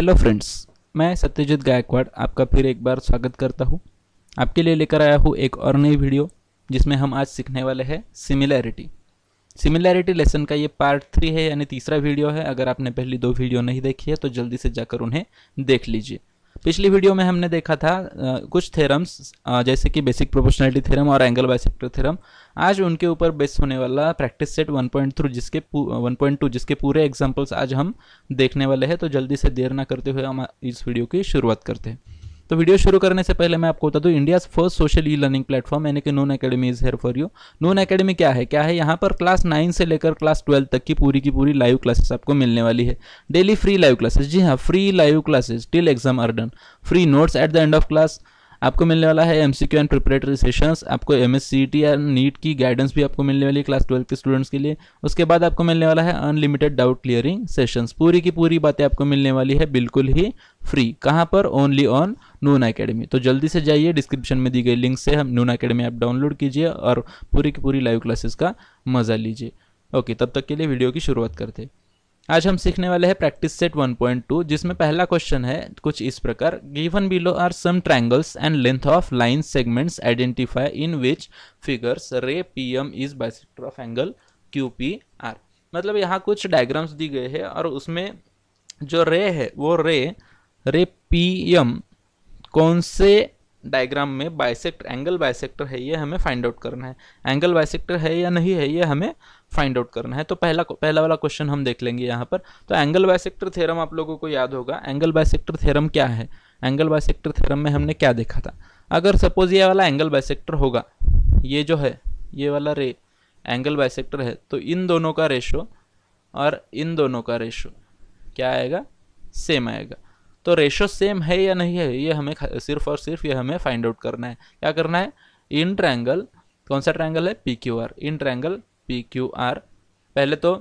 Hello friends मैं सत्यजीत गायकवाड़ आपका फिर एक बार स्वागत करता हूँ आपके लिए लेकर आया हूँ एक और नई वीडियो जिसमें हम आज सीखने वाले हैं सिमिलैरिटी सिमिलैरिटी लेसन का ये पार्ट थ्री है यानी तीसरा वीडियो है अगर आपने पहली दो वीडियो नहीं देखी है तो जल्दी से जाकर उन्हें देख लीजिए पिछली वीडियो में हमने देखा था आ, कुछ थेरम्स आ, जैसे कि बेसिक प्रोपोर्शनलिटी थेरम और एंगल बाइसेक्टर थेरम आज उनके ऊपर बेस होने वाला प्रैक्टिस सेट थ्रू जिसके 1.2 जिसके पूरे एग्जांपल्स आज हम देखने वाले हैं तो जल्दी से देर ना करते हुए हम इस वीडियो की शुरुआत करते हैं तो वीडियो शुरू करने से पहले मैं आपको बता दूं India first social e learning platform यानी कि Unacademy is here for you Unacademy क्या है क्या है यहाँ पर क्लास नाइन से लेकर क्लास ट्वेल्व तक की पूरी की पूरी लाइव क्लासेस आपको मिलने वाली है डेली फ्री लाइव क्लासेस जी हाँ free live classes till exam are done free notes at the end of class आपको मिलने वाला है M C Q and preparatory sessions आपको एम एस सी टी या नीट की गाइडेंस भी आपको मिलने वाली है क्लास ट्वेल्व के स्टूडेंट्स के लिए उसके बाद आपको मिलने वाला है अनलिमिटेड डाउट क्लियरिंग सेशंस पूरी की पूरी बातें आपको मिलने वाली है बिल्कुल ही फ्री कहाँ पर only on on Unacademy तो जल्दी से जाइए डिस्क्रिप्शन में दी गई लिंक से हम नून अकेडमी ऐप डाउनलोड कीजिए और पूरी की पूरी लाइव क्लासेस का मज़ा लीजिए ओके तब तक के लिए वीडियो की शुरुआत करते हैं आज हम सीखने वाले हैं प्रैक्टिस सेट 1.2 जिसमें पहला क्वेश्चन है कुछ इस प्रकार given below are some triangles and length of line segments identify in which figures ray P M is bisector of angle Q P R मतलब यहाँ कुछ डायग्राम्स दी गए हैं और उसमें जो रे है वो रे रे पी एम कौन से डायग्राम में बाइसेक्ट एंगल बाइसेक्टर है ये हमें फाइंड आउट करना है एंगल बाइसेक्टर है या नहीं है ये हमें फाइंड आउट करना है तो पहला पहला वाला क्वेश्चन हम देख लेंगे यहाँ पर तो एंगल बाइसेक्टर थ्योरम आप लोगों को याद होगा एंगल बाइसेक्टर थ्योरम क्या है एंगल बाइसेक्टर थ्योरम में हमने क्या देखा था अगर सपोज ये वाला एंगल बाइसेक्टर होगा ये जो है ये वाला रे एंगल बाइसेक्टर है तो इन दोनों का रेशो और इन दोनों का रेशो क्या आएगा सेम आएगा तो रेशो सेम है या नहीं है ये हमें सिर्फ और सिर्फ ये हमें फाइंड आउट करना है क्या करना है इन ट्रैंगल कौन सा ट्रैंगल है P Q R in triangle P Q R पहले तो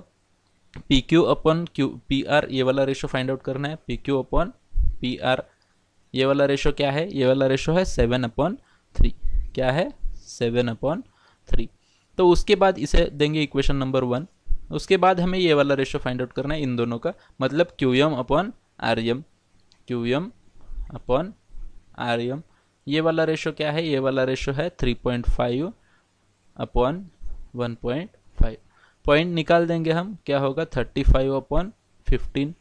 P Q upon Q P R ये वाला रेशो फाइंड आउट करना है P Q upon P R ये वाला रेशो क्या है ये वाला रेशो है सेवन अपॉन थ्री क्या है सेवन अपॉन थ्री तो उसके बाद इसे देंगे इक्वेशन नंबर वन उसके बाद हमें ये वाला रेशो फाइंड आउट करना है इन दोनों का मतलब Q M upon R M Q M upon R M ये वाला रेशो क्या है ये वाला रेशो है three point five upon one point five point निकाल देंगे हम क्या होगा थर्टी फाइव अपॉन फिफ्टीन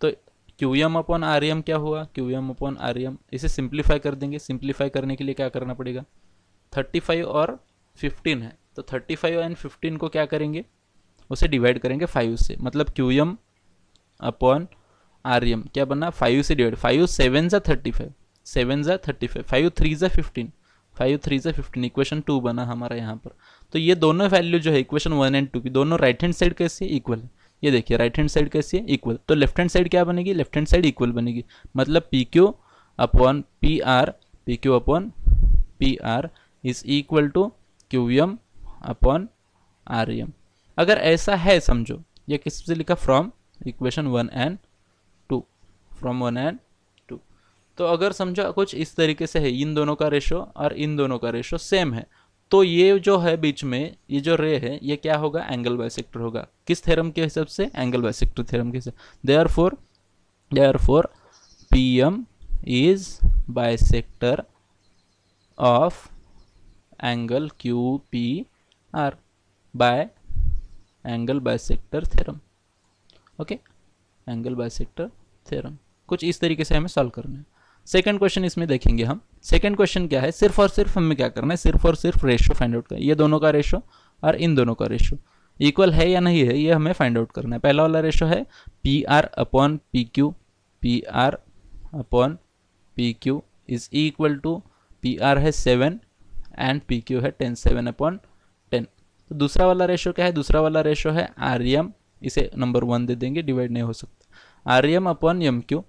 तो Q M upon R M क्या हुआ Q M upon R M इसे सिंप्लीफाई कर देंगे सिंप्लीफाई करने के लिए क्या करना पड़ेगा थर्टी फाइव और फिफ्टीन है तो थर्टी फाइव एंड फिफ्टीन को क्या करेंगे उसे डिवाइड करेंगे फाइव से मतलब क्यू एम अपॉन आर्यम क्या बना फाइव से डिवाइड फाइव सेवन ज़ा थर्टी फाइव सेवन ज़ा थर्टी फाइव फाइव थ्री ज़ा फिफ्टीन फाइव थ्री ज़ा फिफ्टीन इक्वेशन टू बना हमारा यहाँ पर तो ये दोनों वैल्यू जो है इक्वेशन वन एंड टू की दोनों राइट हैंड साइड कैसे है इक्वल ये देखिए राइट हैंड साइड कैसे है इक्वल तो लेफ्ट हैंड साइड क्या बनेगी लेफ्ट हैंड साइड इक्वल बनेगी मतलब P Q upon P R P Q upon P R is equal to Q M upon R M अगर ऐसा है समझो ये किस से लिखा from equation one and from one and two तो अगर समझो कुछ इस तरीके से है इन दोनों का रेशो और इन दोनों का रेशो सेम है तो ये जो है बीच में ये जो रे है ये क्या होगा एंगल बाइसेक्टर होगा किस थ्योरम के हिसाब से एंगल बायसेक्टर थ्योरम के हिसाब therefore therefore P M is sector of angle Q P R by angle sector theorem okay angle sector theorem कुछ इस तरीके से हमें सॉल्व करना है सेकेंड क्वेश्चन इसमें देखेंगे हम सेकेंड क्वेश्चन क्या है सिर्फ और सिर्फ हमें क्या करना है सिर्फ और सिर्फ रेशो फाइंड आउट करना ये दोनों का रेशो और इन दोनों का रेशो इक्वल है या नहीं है ये हमें फाइंड आउट करना है पहला वाला रेशो है P R upon P Q P R upon P Q is equal to P R है सेवन एंड पी क्यू है टेन सेवन अपॉन टेन तो दूसरा वाला रेशो क्या है दूसरा वाला रेशो है आर एम इसे नंबर वन दे देंगे डिवाइड नहीं हो सकता R M upon M Q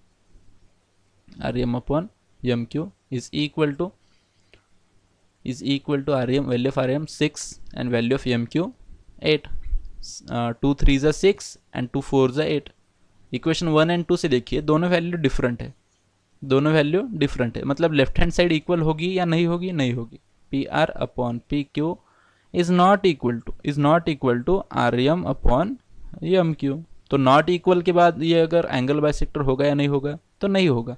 rm upon mq is equal to is equal to rm value of rm 6 and value of mq 8 uh, 2 3s are 6 and 2 4s are 8 equation one and two से देखिए दोनों value different है दोनों value different है मतलब left hand side equal होगी या नहीं होगी नहीं होगी P R upon P Q is not equal to is not equal to R M upon M Q तो नॉट इक्वल के बाद ये अगर एंगल बाय सेक्टर होगा या नहीं होगा तो नहीं होगा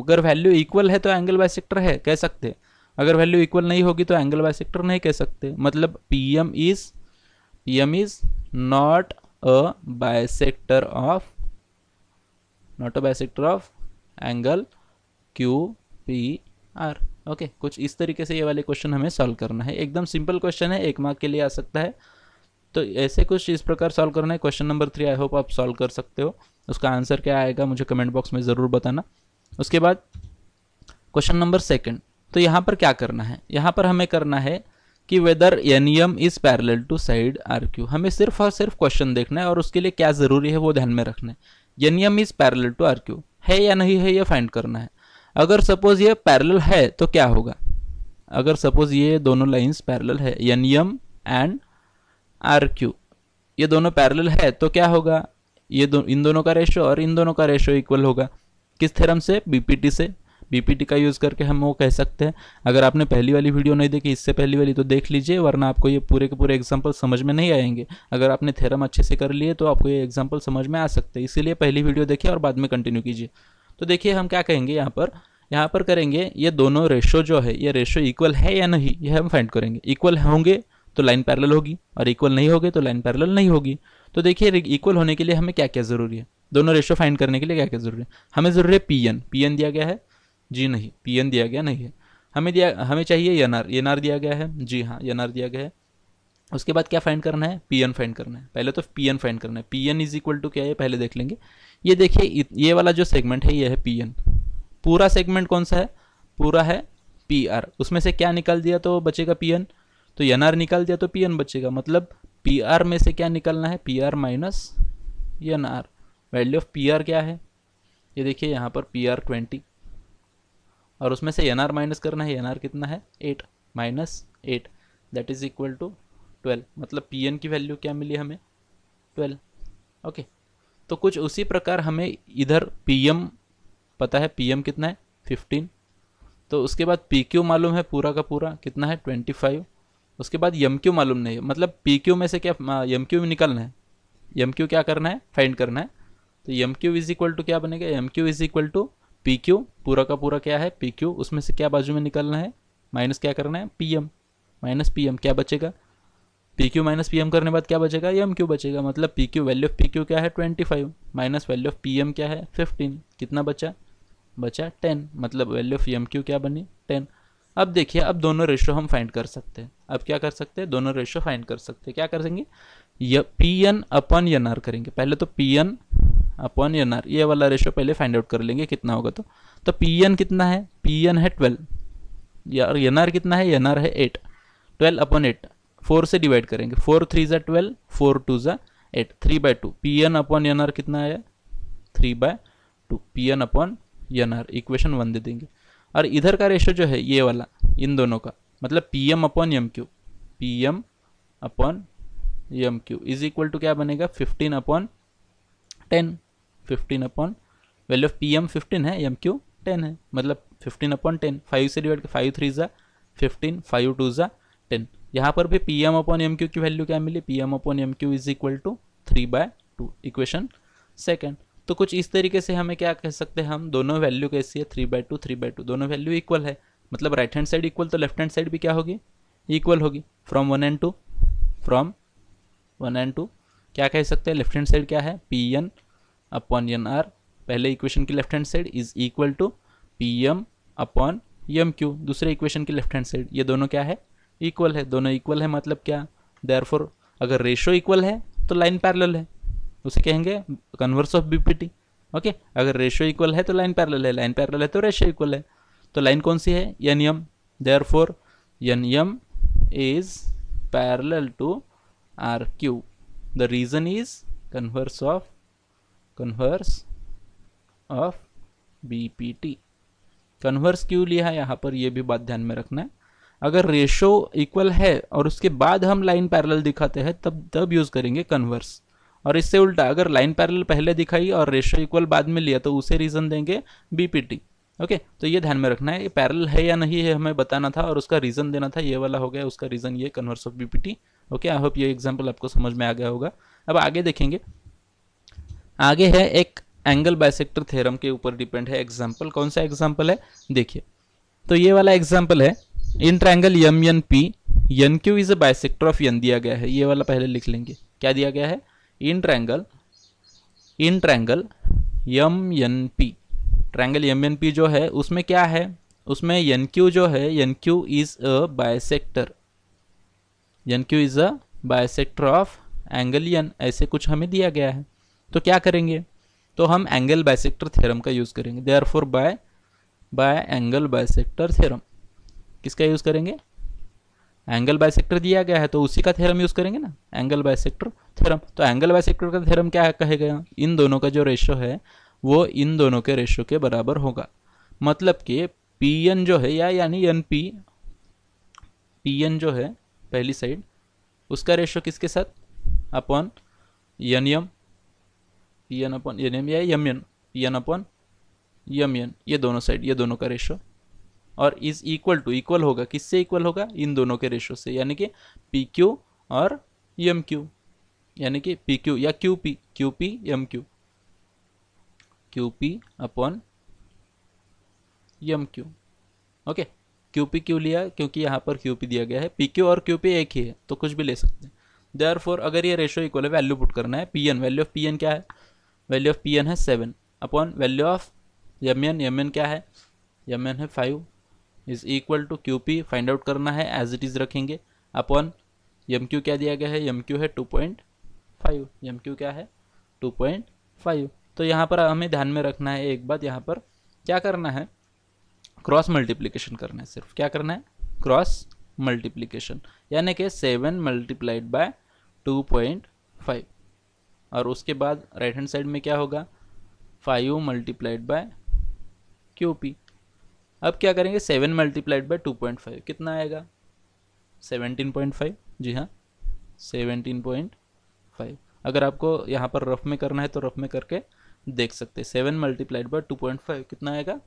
अगर वैल्यू इक्वल है तो एंगल सेक्टर है कह सकते अगर वैल्यू इक्वल नहीं होगी तो एंगल सेक्टर नहीं कह सकते मतलब P M is P M is not a bisector of not a bisector of angle Q P R okay कुछ इस तरीके से ये वाले क्वेश्चन हमें सॉल्व करना है एकदम सिंपल क्वेश्चन है एक मार्क के लिए आ सकता है तो ऐसे कुछ इस प्रकार सॉल्व करना है question number three I hope आप सॉल्व कर सकते हो उसका आंसर क्या आएगा मुझे कमेंट बॉक्स में ज़रूर बताना उसके बाद क्वेश्चन नंबर सेकंड तो यहाँ पर क्या करना है यहाँ पर हमें करना है कि whether N M is parallel to side R Q हमें सिर्फ और सिर्फ क्वेश्चन देखना है और उसके लिए क्या ज़रूरी है वो ध्यान में रखना है N M is parallel to R Q है या नहीं है ये फाइंड करना है अगर सपोज ये पैरेलल है तो क्या होगा अगर सपोज ये दोनों लाइन्स पैरेलल है N M and R Q ये दोनों पैरेलल है तो क्या होगा ये दो इन दोनों का रेशो और इन दोनों का रेशो इक्वल होगा किस थेरम से बीपीटी से बीपीटी का यूज़ करके हम वो कह सकते हैं अगर आपने पहली वाली वीडियो नहीं देखी इससे पहली वाली तो देख लीजिए वरना आपको ये पूरे के पूरे एग्जाम्पल समझ में नहीं आएंगे अगर आपने थेरम अच्छे से कर लिए तो आपको ये एग्जाम्पल समझ में आ सकते हैं इसीलिए पहली वीडियो देखिए और बाद में कंटिन्यू कीजिए तो देखिए हम क्या कहेंगे यहाँ पर यहाँ पर करेंगे ये दोनों रेशो जो है ये रेशो इक्वल है या नहीं ये हम फाइंड करेंगे इक्वल होंगे तो लाइन पैरेलल होगी और इक्वल तो नहीं होगी तो लाइन पैरेलल नहीं होगी तो देखिए इक्वल होने के लिए हमें क्या क्या ज़रूरी है दोनों रेशो फाइंड करने के लिए क्या क्या ज़रूरी है हमें ज़रूरी है पी एन पी एन दिया गया है जी नहीं पी एन दिया गया नहीं है हमें दिया हमें चाहिए एन आर एन आर दिया गया है जी हाँ एन आर दिया गया है उसके बाद क्या फाइंड करना है पी एन फाइंड करना है पहले तो पी एन फाइंड करना है P N is equal to क्या है पहले देख लेंगे ये देखिए ये वाला जो सेगमेंट है ये है पी एन पूरा सेगमेंट कौन सा है पूरा है पी आर उसमें से क्या निकाल दिया तो बचेगा पी एन तो एन आर निकाल दिया तो पी एन बचेगा मतलब पी आर में से क्या निकलना है P R minus N R value of P R क्या है ये देखिए यहाँ पर पी आर ट्वेंटी और उसमें से एन आर माइनस करना है एन आर कितना है eight minus eight that is equal to twelve मतलब पी एन की वैल्यू क्या मिली हमें ट्वेल्व ओके तो कुछ उसी प्रकार हमें इधर पी एम पता है पी एम कितना है फिफ्टीन तो उसके बाद पी क्यू मालूम है पूरा का पूरा कितना है ट्वेंटी फाइव उसके बाद यम क्यू मालूम नहीं है मतलब पी क्यू में से क्या यम क्यू निकलना है यम क्यू क्या करना है फाइंड करना है तो M Q is equal to क्या बनेगा M Q is equal to P Q पूरा का पूरा क्या है पी क्यू उसमें से क्या बाजू में निकलना है माइनस क्या करना है P M minus P M क्या बचेगा P Q minus P M करने बाद क्या बचेगा एम क्यू बचेगा मतलब P Q value of P Q क्या है twenty five minus value of P M क्या है फिफ्टीन कितना बचा बचा टेन मतलब वैल्यू ऑफ एम क्यू क्या बनी टेन अब देखिए अब दोनों रेशो हम फाइंड कर सकते हैं अब क्या कर सकते हैं दोनों रेशो फाइंड कर सकते हैं क्या करेंगे P N upon N R करेंगे पहले तो P N upon N R ये वाला रेशो पहले फाइंड आउट कर लेंगे कितना होगा तो तो पी एन कितना है पी एन है ट्वेल्व और एन आर कितना है एन आर है eight twelve upon eight four से डिवाइड करेंगे फोर थ्री ज़ा ट्वेल्व फोर टू ज़ा eight three by two P N upon N R कितना है three by two P N upon N R equation one दे देंगे और इधर का रेशो जो है ये वाला इन दोनों का मतलब P M upon M Q P M upon M Q is equal to क्या बनेगा fifteen upon ten fifteen upon value of P M fifteen है एम क्यू टेन है मतलब फिफ्टीन अपॉन टेन फाइव से डिवाइड फाइव थ्री ज़ा fifteen five two ज़ा ten यहाँ पर भी P M upon M Q की वैल्यू क्या मिली P M upon M Q is equal to three by two equation second तो कुछ इस तरीके से हमें क्या कह सकते हैं हम दोनों वैल्यू कैसी है three by two three by two दोनों वैल्यू इक्वल है मतलब राइट हैंड साइड इक्वल तो लेफ्ट हैंड साइड भी क्या होगी इक्वल होगी from one and two from one and two क्या कह सकते हैं लेफ्ट हैंड साइड क्या है P N upon N R पहले इक्वेशन की left hand side is equal to P M upon M Q दूसरे इक्वेशन की लेफ्ट हैंड साइड ये दोनों क्या है इक्वल है दोनों इक्वल है मतलब क्या देर अगर रेशो इक्वल है तो लाइन पैरल है उसे कहेंगे कन्वर्स ऑफ बी ओके अगर रेशियो इक्वल है तो लाइन पैरल है लाइन पैरल है तो रेशियो इक्वल है तो लाइन कौन सी है N M therefore N M is parallel to R Q the reason is converse of converse of T converse क्यों लिया है यहाँ पर यह भी बात ध्यान में रखना है अगर रेशो इक्वल है और उसके बाद हम लाइन पैरेलल दिखाते हैं तब तब यूज़ करेंगे कन्वर्स और इससे उल्टा अगर लाइन पैरल पहले दिखाई और रेशो इक्वल बाद में लिया तो उसे रीज़न देंगे बीपीटी ओके तो ये ध्यान में रखना है ये पैरल है या नहीं है हमें बताना था और उसका रीज़न देना था ये वाला हो गया उसका रीज़न ये converse of BPT okay I hope ये एग्जाम्पल आपको समझ में आ गया होगा अब आगे देखेंगे आगे है एक एंगल बायसेक्टर थ्योरम के ऊपर डिपेंड है एग्जाम्पल कौन सा एग्जाम्पल है देखिए तो ये वाला एग्जाम्पल है in triangle M N P N Q is a bisector of N दिया गया है ये वाला पहले लिख लेंगे क्या दिया गया है in triangle in triangle M N P triangle M N P जो है उसमें क्या है उसमें एन क्यू जो है N Q is a bisector N Q is a bisector of angle N ऐसे कुछ हमें दिया गया है तो क्या करेंगे तो हम एंगल बायसेक्टर थ्योरम का यूज़ करेंगे therefore by by angle bisector theorem किसका यूज़ करेंगे एंगल बायसेक्टर दिया गया है तो उसी का थ्योरम यूज़ करेंगे ना एंगल बायसेक्टर थ्योरम तो एंगल बायसेक्टर का थ्योरम क्या कहेगा इन दोनों का जो रेशो है वो इन दोनों के रेशो के बराबर होगा मतलब कि पी एन जो है या यानी एन पी पी एन जो है पहली साइड उसका रेशो किसके साथ upon N M P N upon N M या M N P N upon M N ये दोनों साइड ये दोनों का रेशो और इज इक्वल टू इक्वल होगा किससे इक्वल होगा इन दोनों के रेशो से यानी कि पी क्यू और एम क्यू यानी कि पी क्यू या Q P Q P M Q Q P upon M Q okay Q P Q लिया क्योंकि यहाँ पर क्यू पी दिया गया है पी क्यू और क्यू पी एक ही है तो कुछ भी ले सकते हैं देयर फोर अगर ये रेशो इक्वल है वैल्यू पुट करना है P N value of P N क्या है वैल्यू ऑफ पी एन है seven upon value of M N M N क्या है एम एन है five is equal to Q P find out करना है एज इट इज़ रखेंगे upon M Q क्या दिया गया है यम क्यू है two point five M Q क्या है टू पॉइंट फाइव तो यहाँ पर हमें ध्यान में रखना है एक बात यहाँ पर क्या करना है क्रॉस मल्टीप्लीकेशन करना है सिर्फ क्या करना है क्रॉस मल्टीप्लीकेशन यानी कि seven multiplied by two point five और उसके बाद राइट हैंड साइड में क्या होगा five multiplied by Q P अब क्या करेंगे seven multiplied by two point five कितना आएगा सेवनटीन पॉइंट फाइव जी हाँ सेवनटीन पॉइंट फाइव अगर आपको यहाँ पर रफ में करना है तो रफ में करके देख सकते हैं seven multiplied by two point five कितना आएगा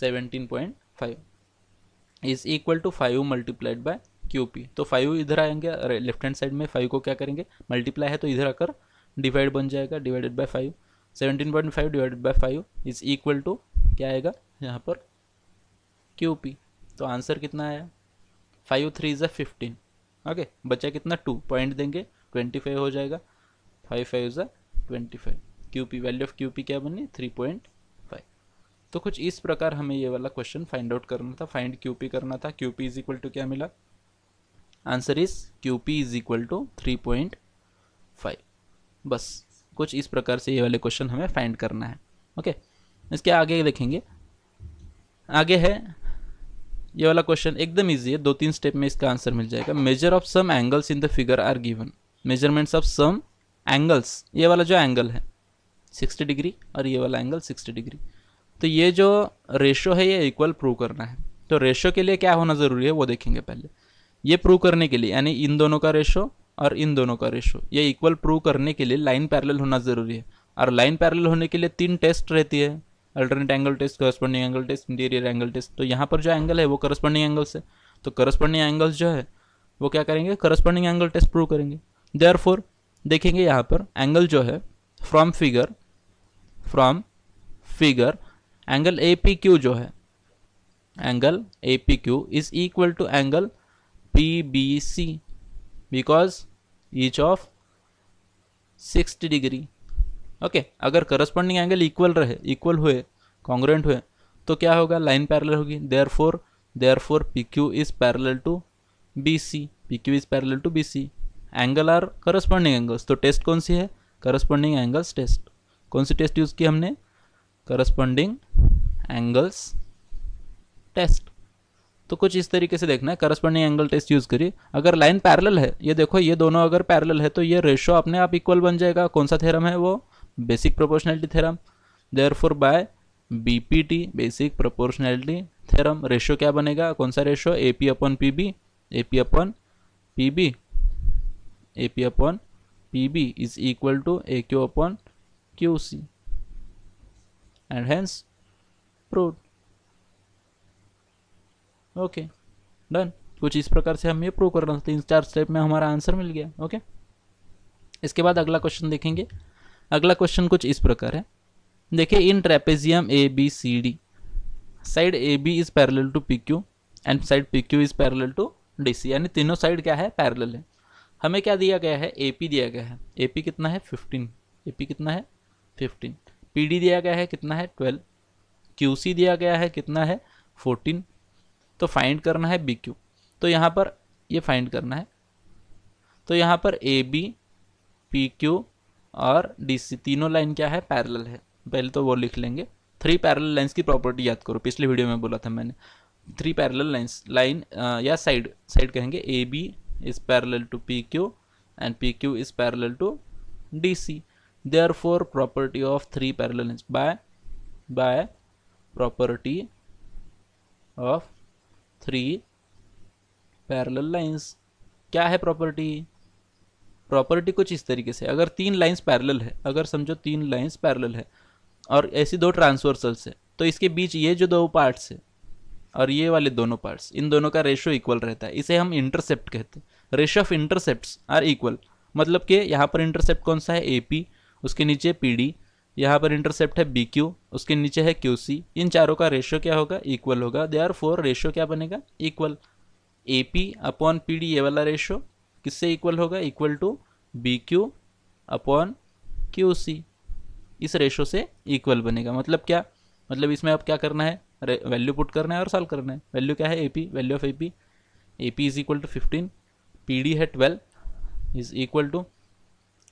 seventeen point five is equal to five multiplied by Q P तो फाइव इधर आएंगे लेफ्ट हैंड साइड में फाइव को क्या करेंगे मल्टीप्लाई है तो इधर आकर डिवाइड बन जाएगा divided by five seventeen point five divided by five is equal to क्या आएगा यहाँ पर क्यू पी तो आंसर कितना आया फाइव थ्री ज़ा फिफ्टीन ओके बचा कितना टू पॉइंट देंगे ट्वेंटी फाइव हो जाएगा फाइव फाइव ज़ा twenty five Q P value of Q P क्या बनी थ्री पॉइंट फाइव तो कुछ इस प्रकार हमें ये वाला क्वेश्चन फाइंड आउट करना था फाइंड क्यू पी करना था Q P is equal to क्या मिला answer is Q P is equal to three point five बस कुछ इस प्रकार से ये वाले क्वेश्चन हमें फाइंड करना है ओके okay? इसके आगे देखेंगे आगे है ये वाला क्वेश्चन एकदम ईजी है दो तीन स्टेप में इसका आंसर मिल जाएगा measure of some angles in the figure are given measurements of some angles ये वाला जो एंगल है 60 डिग्री और ये वाला एंगल 60 डिग्री तो ये जो रेशो है ये इक्वल प्रूव करना है तो रेशो के लिए क्या होना ज़रूरी है वो देखेंगे पहले ये प्रूव करने के लिए यानी इन दोनों का रेशो और इन दोनों का रेशो ये इक्वल प्रूव करने के लिए लाइन पैरेलल होना ज़रूरी है और लाइन पैरेलल होने के लिए तीन टेस्ट रहती है alternate angle test corresponding angle test interior angle test तो यहाँ पर जो एंगल है वो करस्पॉन्डिंग एंगल्स है तो करस्पॉन्डिंग एंगल्स जो है वो क्या करेंगे करस्पॉन्डिंग एंगल टेस्ट प्रूव करेंगे देयर फोर देखेंगे यहाँ पर एंगल जो है from figure from figure angle A P Q जो है angle A P Q is equal to angle P B C because each of sixty degree okay अगर corresponding angle equal रहे equal हुए कॉन्ग्रेंट हुए तो क्या होगा लाइन पैरेलल होगी therefore therefore P Q is parallel to B C P Q is parallel to B C angle are corresponding angles तो test कौन सी है करस्पॉन्डिंग एंगल्स टेस्ट कौन सी टेस्ट यूज़ की हमने करस्पॉन्डिंग एंगल्स टेस्ट तो कुछ इस तरीके से देखना है करस्पॉन्डिंग एंगल टेस्ट यूज़ करिए अगर लाइन पैरेलल है ये देखो ये दोनों अगर पैरेलल है तो ये रेशो अपने आप इक्वल बन जाएगा कौन सा थेरम है वो basic basic proportionality theorem therefore by BPT basic proportionality theorem ratio क्या बनेगा कौन सा ratio A P upon P B A P upon P B A P upon P B is equal to A Q upon Q C and hence prove okay done कुछ इस प्रकार से हम ये प्रूव कर रहे थे इन चार स्टेप में हमारा आंसर मिल गया ओके okay? इसके बाद अगला क्वेश्चन देखेंगे अगला क्वेश्चन कुछ इस प्रकार है देखिए in trapezium A B C D side A B is parallel to P Q and side P Q is parallel to D C यानी तीनों साइड क्या है पैरेलल है हमें क्या दिया गया है ए पी दिया गया है ए पी कितना है फिफ्टीन ए पी कितना है फिफ्टीन पी डी दिया गया है कितना है ट्वेल्व क्यू सी दिया गया है कितना है फोर्टीन तो फाइंड करना है बी क्यू तो यहाँ पर ये फाइंड करना है तो यहाँ पर ए बी पी क्यू और डी सी तीनों लाइन क्या है पैरल है पहले तो वो लिख लेंगे थ्री पैरल लाइन्स की प्रॉपर्टी याद करो पिछले वीडियो में बोला था मैंने थ्री पैरल लाइन्स लाइन या साइड साइड कहेंगे A B is parallel to P Q and P Q is parallel to D C therefore property of three parallel lines by by property of three parallel lines क्या है property property कुछ इस तरीके से अगर तीन lines parallel है अगर समझो तीन लाइन्स पैरल है और ऐसी दो ट्रांसवर्सल्स है तो इसके बीच ये जो दो पार्ट्स है और ये वाले दोनों पार्ट्स इन दोनों का रेशो इक्वल रहता है इसे हम इंटरसेप्ट कहते हैं ratio of intercept are equal मतलब कि यहाँ पर इंटरसेप्ट कौन सा है ए उसके नीचे पी डी यहाँ पर इंटरसेप्ट है बी क्यू उसके नीचे है क्यू सी इन चारों का रेशो क्या होगा इक्वल होगा दे आर फोर रेशो क्या बनेगा equal A P upon P D ये वाला रेशो किससे इक्वल होगा equal to B Q upon Q C इस रेशो से इक्वल बनेगा मतलब क्या मतलब इसमें अब क्या करना है वैल्यू पुट करना है और सॉल्व करना है वैल्यू क्या है A P value of A P A P is equal to fifteen P D है ट्वेल्व इज इक्वल टू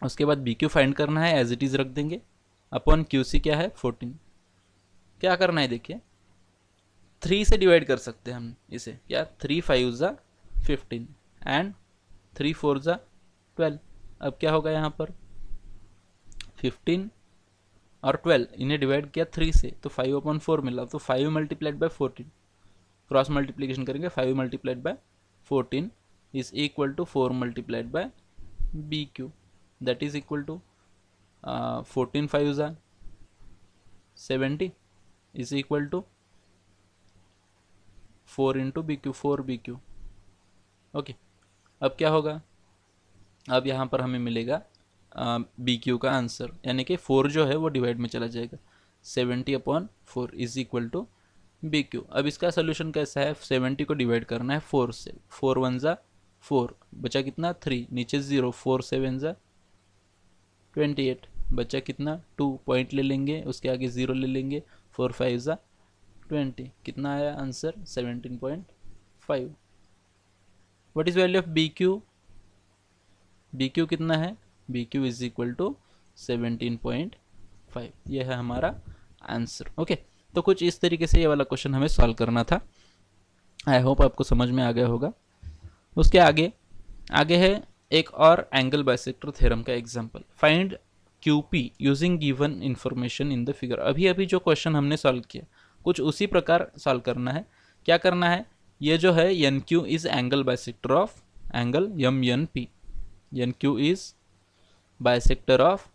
उसके बाद बी क्यू फाइंड करना है एज इट इज़ रख देंगे अपॉन क्यू सी क्या है फोर्टीन क्या करना है देखिए थ्री से डिवाइड कर सकते हैं हम इसे क्या थ्री फाइव ज़ा फिफ्टीन एंड थ्री फोर ज़ा ट्वेल्व अब क्या होगा यहाँ पर फिफ्टीन और ट्वेल्व इन्हें डिवाइड किया थ्री से तो फाइव अपॉन फोर मिला तो five multiplied by fourteen cross multiplication करेंगे five multiplied by fourteen is equal to four multiplied by B Q that is equal to fourteen five ज़ा seventy is equal to four into B Q four B Q okay अब क्या होगा अब यहाँ पर हमें मिलेगा बी क्यू का आंसर यानी कि फोर जो है वो डिवाइड में चला जाएगा seventy upon four is equal to B Q अब इसका सोल्यूशन कैसा है सेवेंटी को डिवाइड करना है फोर से फोर वन ज़ा फोर बचा कितना थ्री नीचे ज़ीरो फोर सेवन ज़ा ट्वेंटी एट बचा कितना टू पॉइंट ले लेंगे उसके आगे ज़ीरो ले लेंगे फोर फाइव ज़ा ट्वेंटी कितना आया answer seventeen point five what is value of B Q B Q कितना है B Q is equal to seventeen point five यह है हमारा आंसर ओके तो कुछ इस तरीके से ये वाला क्वेश्चन हमें सॉल्व करना था आई होप आपको समझ में आ गया होगा उसके आगे आगे है एक और एंगल बाइसेक्टर थ्योरम का example find QP using given information in the figure अभी अभी जो क्वेश्चन हमने सॉल्व किया कुछ उसी प्रकार सॉल्व करना है क्या करना है ये जो है N Q is angle bisector sector of angle M N P N Q is bisector of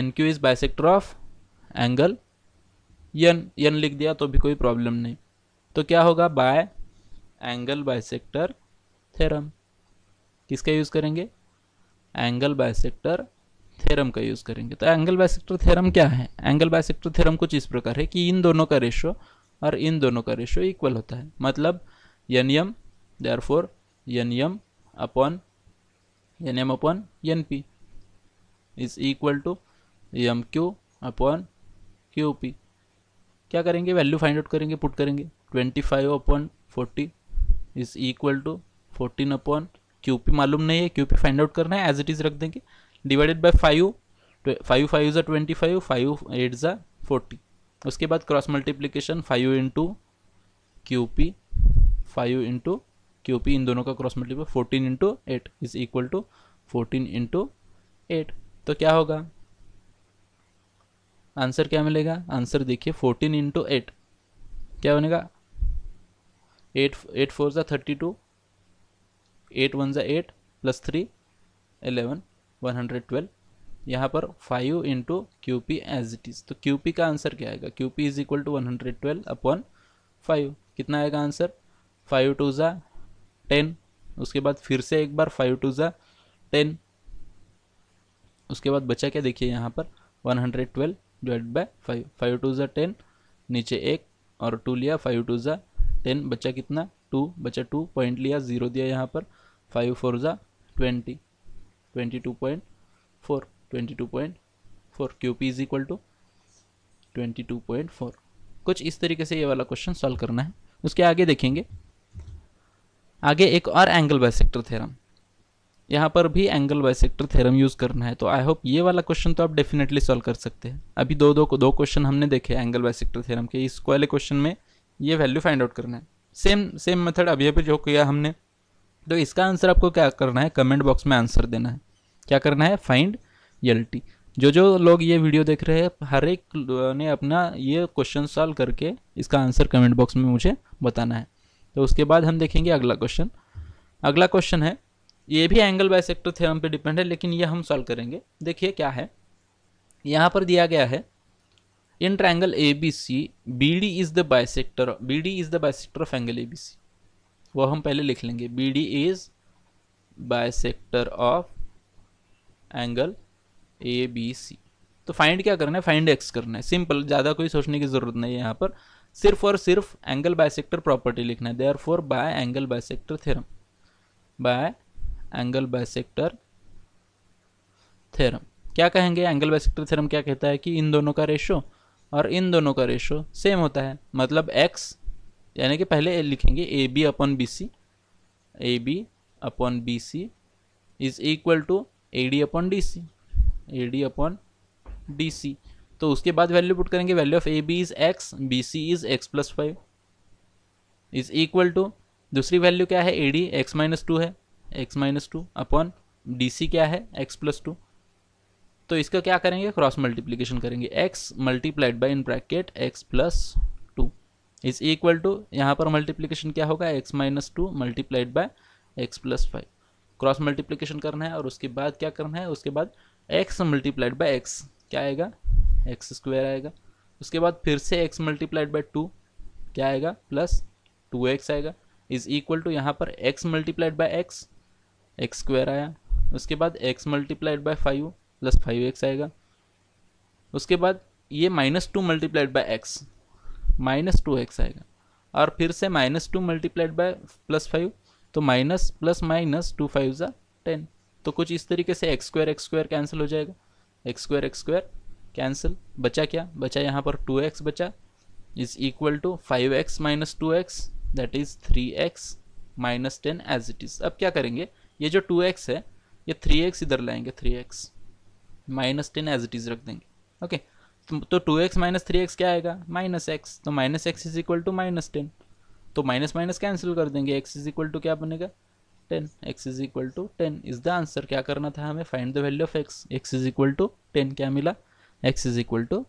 N Q is bisector of angle N N लिख दिया तो भी कोई प्रॉब्लम नहीं तो क्या होगा by angle bisector theorem किसका यूज़ करेंगे एंगल बाय सेक्टर थेरम का यूज़ करेंगे तो एंगल बाय सेक्टर थेरम क्या है एंगल बाय सेक्टर थेरम कुछ इस प्रकार है कि इन दोनों का रेशियो और इन दोनों का रेशियो इक्वल होता है मतलब N M therefore N M upon N M upon N P is equal to M Q upon Q P क्या करेंगे वैल्यू फाइंड आउट करेंगे पुट करेंगे twenty five upon forty is equal to fourteen upon Q P मालूम नहीं है Q P find out करना है as it is रख देंगे divided by five five five ज़ा ट्वेंटी फाइव फाइव एट ज़ा फोर्टी उसके बाद cross multiplication five into Q P five into Q P इन दोनों का cross multiply fourteen into eight is equal to fourteen into eight तो क्या होगा आंसर क्या मिलेगा आंसर देखिए फोर्टीन इंटू एट क्या बनेगा एट एट फोर ज़ा थर्टी टू एट वन ज़ा eight plus three eleven one hundred twelve यहाँ पर five into Q P as it is तो क्यू पी का आंसर क्या आएगा Q P is equal to one hundred twelve upon five कितना आएगा answer five two ज़ा टेन उसके बाद फिर से एक बार फाइव टू ज़ा टेन उसके बाद बचा क्या देखिए यहाँ पर one hundred twelve divide by five five two ज़ा टेन नीचे एक और टू लिया फाइव टू ज़ा टेन बचा कितना टू बचा टू पॉइंट लिया ज़ीरो दिया यहाँ पर फाइव फोर ज़ा twenty twenty two point four 22.4 P is equal to 22.4 कुछ इस तरीके से ये वाला क्वेश्चन सॉल्व करना है उसके आगे देखेंगे आगे एक और एंगल सेक्टर थ्योरम यहाँ पर भी एंगल बायसेक्टर थ्योरम यूज़ करना है तो आई होप ये वाला क्वेश्चन तो आप डेफिनेटली सॉल्व कर सकते हैं अभी दो दो दो क्वेश्चन हमने देखे एंगल बाइसेक्टर थ्योरम के इस वाले क्वेश्चन में ये वैल्यू फाइंड आउट करना है सेम सेम मेथड अभी अभी जो किया हमने तो इसका आंसर आपको क्या करना है कमेंट बॉक्स में आंसर देना है क्या करना है फाइंड एल टी जो जो लोग ये वीडियो देख रहे हैं हर एक ने अपना ये क्वेश्चन सॉल्व करके इसका आंसर कमेंट बॉक्स में मुझे बताना है तो उसके बाद हम देखेंगे अगला क्वेश्चन अगला क्वेश्चन है ये भी एंगल थे थ्योरम पे डिपेंड है लेकिन ये हम सॉल्व करेंगे देखिए क्या है यहाँ पर दिया गया है in triangle A B C B D is the bisector B D is the bisector of angle A B C वो हम पहले लिख लेंगे B D is bisector of angle A B C तो फाइंड क्या करना है फाइंड एक्स करना है सिंपल ज़्यादा कोई सोचने की ज़रूरत नहीं है यहाँ पर सिर्फ और सिर्फ एंगल बायसेक्टर प्रॉपर्टी लिखना है therefore by angle bisector theorem by angle bisector theorem क्या कहेंगे एंगल बायसेक्टर थेरम क्या कहता है कि इन दोनों का रेशो और इन दोनों का रेशो सेम होता है मतलब एक्स यानी कि पहले लिखेंगे A B upon B C A B upon B C is equal to A D upon D C A D upon D C तो उसके बाद वैल्यू पुट करेंगे value of A B is X B C is X plus five is equal to दूसरी value क्या है A D X minus two है X minus two upon D C क्या है एक्स प्लस टू तो इसका क्या करेंगे क्रॉस मल्टीप्लीकेशन करेंगे X multiplied by in bracket X plus two is equal to यहाँ पर मल्टीप्लीकेशन क्या होगा X minus two multiplied by X plus five cross multiplication करना है और उसके बाद क्या करना है उसके बाद एक्स मल्टीप्लाइड बाई एक्स क्या आएगा एक्स स्क्वायर आएगा उसके बाद फिर से एक्स मल्टीप्लाइड बाई टू क्या आएगा प्लस टू एक्स आएगा इज इक्वल टू यहाँ पर X multiplied by X X square आया उसके बाद X multiplied by five plus five X आएगा उसके बाद ये minus two multiplied by X minus two X आएगा और फिर से minus two multiplied by plus five तो minus plus minus two five ज़ा टेन तो कुछ इस तरीके से X square X square cancel हो जाएगा X square X square cancel बचा क्या बचा यहाँ पर टू एक्स बचा is equal to five X minus two X that is three X minus ten as it is अब क्या करेंगे ये जो टू एक्स है ये थ्री एक्स इधर लाएंगे three X minus ten as it is रख देंगे ओके तो two X minus three X क्या आएगा माइनस एक्स तो minus X is equal to minus ten तो माइनस माइनस कैंसिल कर देंगे एक्स इज इक्वल टू क्या बनेगा ten X is equal to ten is the answer क्या करना था हमें find the value of X X is equal to ten क्या मिला x is equal to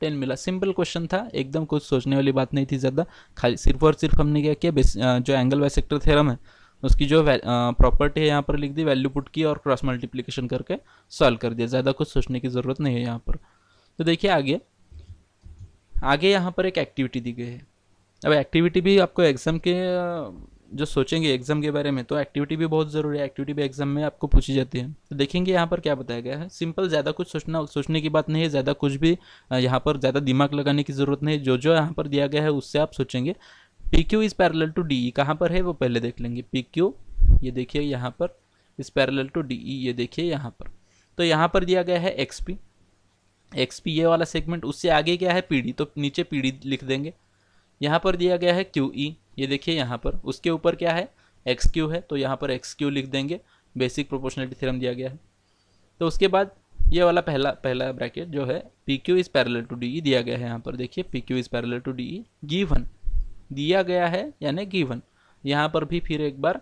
ten मिला सिंपल क्वेश्चन था एकदम कुछ सोचने वाली बात नहीं थी ज़्यादा खाली सिर्फ और सिर्फ हमने क्या किया जो एंगल सेक्टर थे है उसकी जो प्रॉपर्टी है यहाँ पर लिख दी वैल्यू पुट की और क्रॉस मल्टीप्लीकेशन करके सॉल्व कर दिया ज़्यादा कुछ सोचने की ज़रूरत नहीं है यहाँ पर तो देखिए आगे आगे यहाँ पर एक एक्टिविटी दी गई है अब एक्टिविटी भी आपको एग्जाम के जो सोचेंगे एग्जाम के बारे में तो एक्टिविटी भी बहुत ज़रूरी है एक्टिविटी भी एग्जाम में आपको पूछी जाती है तो देखेंगे यहाँ पर क्या बताया गया है सिंपल ज़्यादा कुछ सोचना सोचने की बात नहीं है ज़्यादा कुछ भी यहाँ पर ज़्यादा दिमाग लगाने की ज़रूरत नहीं जो जो यहाँ पर दिया गया है उससे आप सोचेंगे P Q is parallel to D E कहाँ पर है वो पहले देख लेंगे पी क्यू ये देखिए यहाँ पर इस पैरल टू डी ई ये देखिए यहाँ पर तो यहाँ पर दिया गया है एक्स पी एक्स पी ये वाला सेगमेंट उससे आगे क्या है पी डी तो नीचे पी डी लिख देंगे यहाँ पर दिया गया है क्यू ई e। ये देखिए यहाँ पर उसके ऊपर क्या है एक्स क्यू है तो यहाँ पर एक्स क्यू लिख देंगे बेसिक प्रोपोर्शनलिटी थ्योरम दिया गया है तो उसके बाद ये वाला पहला पहला ब्रैकेट जो है P Q is parallel to D E दिया गया है यहाँ पर देखिए P Q is parallel to D E given दिया गया है यानी गीवन यहाँ पर भी फिर एक बार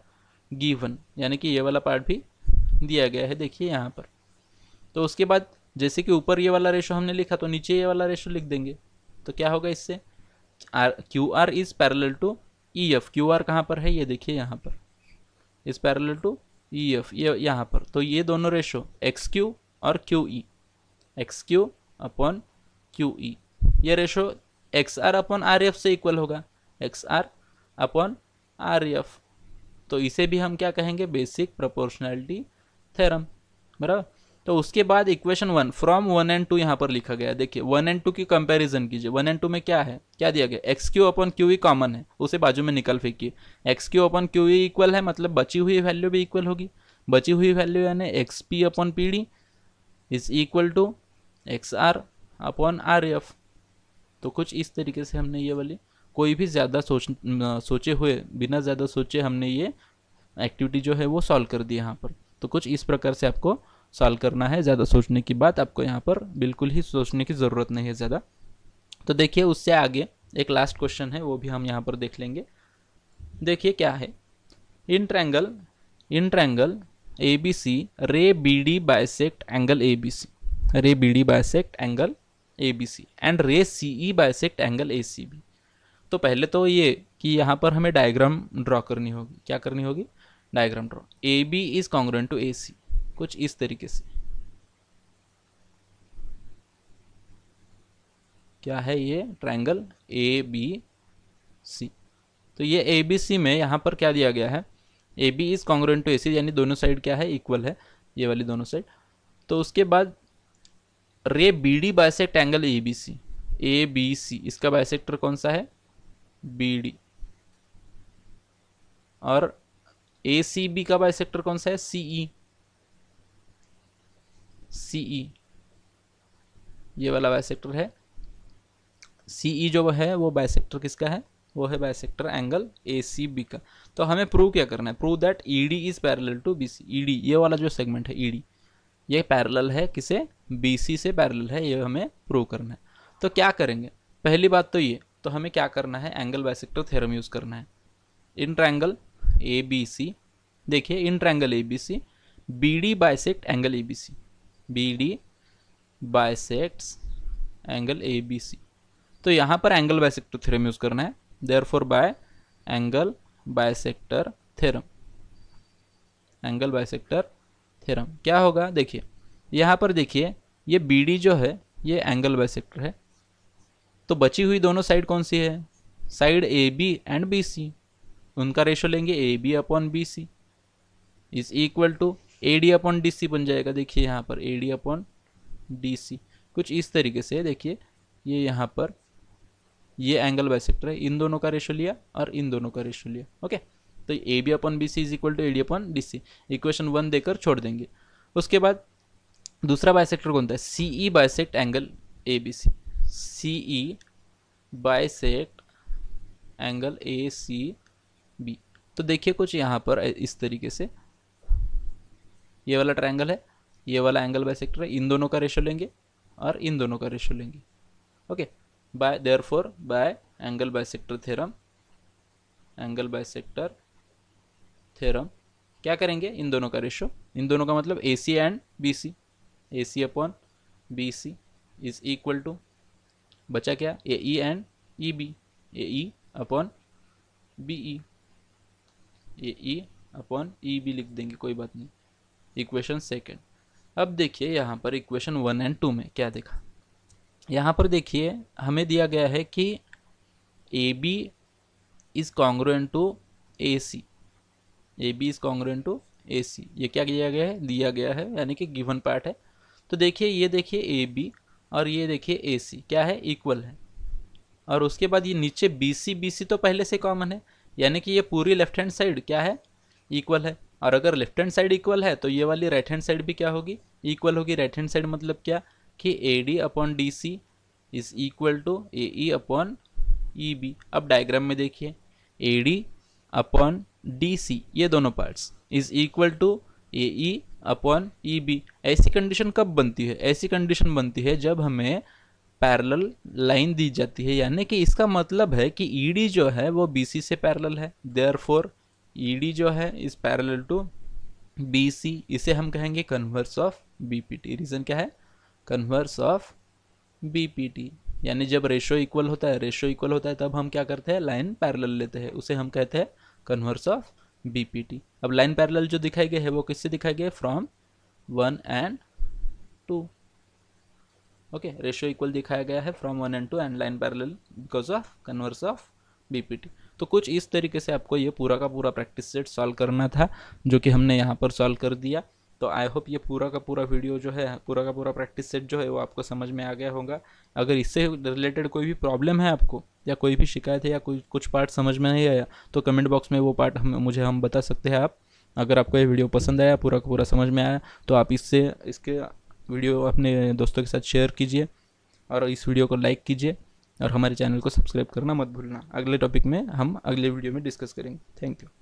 गीवन यानी कि ये वाला पार्ट भी दिया गया है देखिए यहाँ पर तो उसके बाद जैसे कि ऊपर ये वाला रेशो हमने लिखा तो नीचे ये वाला रेशो लिख देंगे तो क्या होगा इससे R Q R is parallel to E F Q R कहाँ पर है ये देखिए यहाँ पर इस पैरल टू ई एफ ये यहाँ पर तो ये दोनों रेशो एक्स क्यू और Q E X Q upon Q E ये ratio X R upon R F से इक्वल होगा X R upon R F तो इसे भी हम क्या कहेंगे बेसिक प्रपोर्शनैलिटी थेरम बराबर तो उसके बाद equation one from one and two यहाँ पर लिखा गया देखिए वन एंड टू की कंपैरिजन कीजिए वन एंड टू में क्या है क्या दिया गया एक्स क्यू अपन क्यू ही कॉमन है उसे बाजू में निकल फेंकिए एक्स क्यू अपन क्यू ही इक्वल है मतलब बची हुई वैल्यू भी इक्वल होगी बची हुई वैल्यू यानी X P upon P D is equal to X R upon R F तो कुछ इस तरीके से हमने ये वाली कोई भी ज़्यादा सोच सोचे हुए बिना ज़्यादा सोचे हमने ये एक्टिविटी जो है वो सॉल्व कर दी यहाँ पर तो कुछ इस प्रकार से आपको सॉल्व करना है ज़्यादा सोचने की बात आपको यहाँ पर बिल्कुल ही सोचने की ज़रूरत नहीं है ज़्यादा तो देखिए उससे आगे एक लास्ट क्वेश्चन है वो भी हम यहाँ पर देख लेंगे देखिए क्या है in triangle in triangle A B C ray B D bisect angle A B C ray B D bisect angle A B C and ray C E bisect angle A C B तो पहले तो ये कि यहाँ पर हमें diagram draw करनी होगी क्या करनी होगी diagram draw A B is congruent to A C कुछ इस तरीके से क्या है ये ट्रायंगल ए बी सी तो ये ए बी सी में यहाँ पर क्या दिया गया है A B is congruent to A C यानी दोनों साइड क्या है इक्वल है ये वाली दोनों साइड तो उसके बाद ray B D bisect angle A B C A B C इसका बायसेक्टर कौन सा है बी डी और ए सी बी का बायसेक्टर कौन सा है सी ई e। सी ई e. ये वाला बायसेक्टर है सी ई e जो है वो बायसेक्टर किसका है वो है bisector angle A C B का तो हमें प्रूव क्या करना है prove that E D is parallel to B C E D ये वाला जो सेगमेंट है ई e डी ये पैरेलल है किसे बी सी से पैरेलल है ये हमें प्रूव करना है तो क्या करेंगे पहली बात तो ये तो हमें क्या करना है एंगल बायसेक्टर थ्योरम यूज़ करना है in triangle A B C देखिए in triangle A B C B D bisect angle A B C B D bisects angle A B C तो यहाँ पर एंगल बायसेक्टर थ्योरम यूज़ करना है therefore by angle bisector theorem angle bisector theorem क्या होगा देखिए यहाँ पर देखिए ये बी डी जो है ये एंगल बायसेक्टर है तो बची हुई दोनों साइड कौन सी है side A B and B C उनका रेशो लेंगे A B upon B C is equal to A D upon D C बन जाएगा देखिए यहाँ पर A D upon D C कुछ इस तरीके से देखिए ये यहाँ पर ये एंगल बाइसेक्टर है इन दोनों का रेशो लिया और इन दोनों का रेशो लिया ओके तो A B upon B C is equal to A D upon D C equation one देकर छोड़ देंगे उसके बाद दूसरा बाइसेक्टर कौन था C E bisect angle A B C C E bisect angle A C B तो देखिए कुछ यहाँ पर इस तरीके से ये वाला ट्राइंगल है ये वाला एंगल बाई सेक्टर है इन दोनों का रेशो लेंगे और इन दोनों का रेशो लेंगे okay by therefore by angle bisector theorem angle bisector theorem क्या करेंगे इन दोनों का रेशो इन दोनों का मतलब A C and B C A C upon B C is equal to बचा क्या A E and E B A E upon B E A E upon E B लिख देंगे कोई बात नहीं इक्वेशन सेकेंड अब देखिए यहाँ पर इक्वेशन वन एंड टू में क्या देखा यहाँ पर देखिए हमें दिया गया है कि A B is congruent to A C A B is congruent to A C ये क्या दिया गया है दिया गया है यानी कि गिवन पार्ट है तो देखिए ये देखिए ए बी और ये देखिए ए सी क्या है इक्वल है और उसके बाद ये नीचे बी सी बी सी तो पहले से कॉमन है यानी कि ये पूरी लेफ्ट हैंड साइड क्या है इक्वल है और अगर लेफ्ट हैंड साइड इक्वल है तो ये वाली राइट हैंड साइड भी क्या होगी इक्वल होगी राइट हैंड साइड मतलब क्या कि A D upon D C is equal to A E upon E B अब डायग्राम में देखिए A D upon D C ये दोनों parts is equal to A E upon E B ऐसी condition कब बनती है ऐसी कंडीशन बनती है जब हमें पैरेलल लाइन दी जाती है यानी कि इसका मतलब है कि ई e डी जो है वो बी सी से पैरेलल है देयर फोर ई e जो है इस पैरेलल टू बी इसे हम कहेंगे कन्वर्स ऑफ बी रीज़न क्या है कन्वर्स ऑफ बी यानी जब रेशो इक्वल होता है रेशो इक्वल होता है तब हम क्या करते हैं लाइन पैरेलल लेते हैं उसे हम कहते हैं कन्वर्स ऑफ बी अब लाइन पैरेलल जो दिखाई गई है वो किससे दिखाई गई from one and two okay ratio equal दिखाया गया है from one and two and line parallel because of converse of B P T तो कुछ इस तरीके से आपको ये पूरा का पूरा प्रैक्टिस सेट सॉल्व करना था जो कि हमने यहाँ पर सॉल्व कर दिया तो आई होप ये पूरा का पूरा वीडियो जो है पूरा का पूरा प्रैक्टिस सेट जो है वो आपको समझ में आ गया होगा अगर इससे रिलेटेड कोई भी प्रॉब्लम है आपको या कोई भी शिकायत है या कोई कुछ पार्ट समझ में नहीं आया तो कमेंट बॉक्स में वो पार्ट हम मुझे हम बता सकते हैं आप अगर आपको ये वीडियो पसंद आया पूरा का पूरा समझ में आया तो आप इससे इसके वीडियो अपने दोस्तों के साथ शेयर कीजिए और इस वीडियो को लाइक कीजिए और हमारे चैनल को सब्सक्राइब करना मत भूलना अगले टॉपिक में हम अगले वीडियो में डिस्कस करेंगे थैंक यू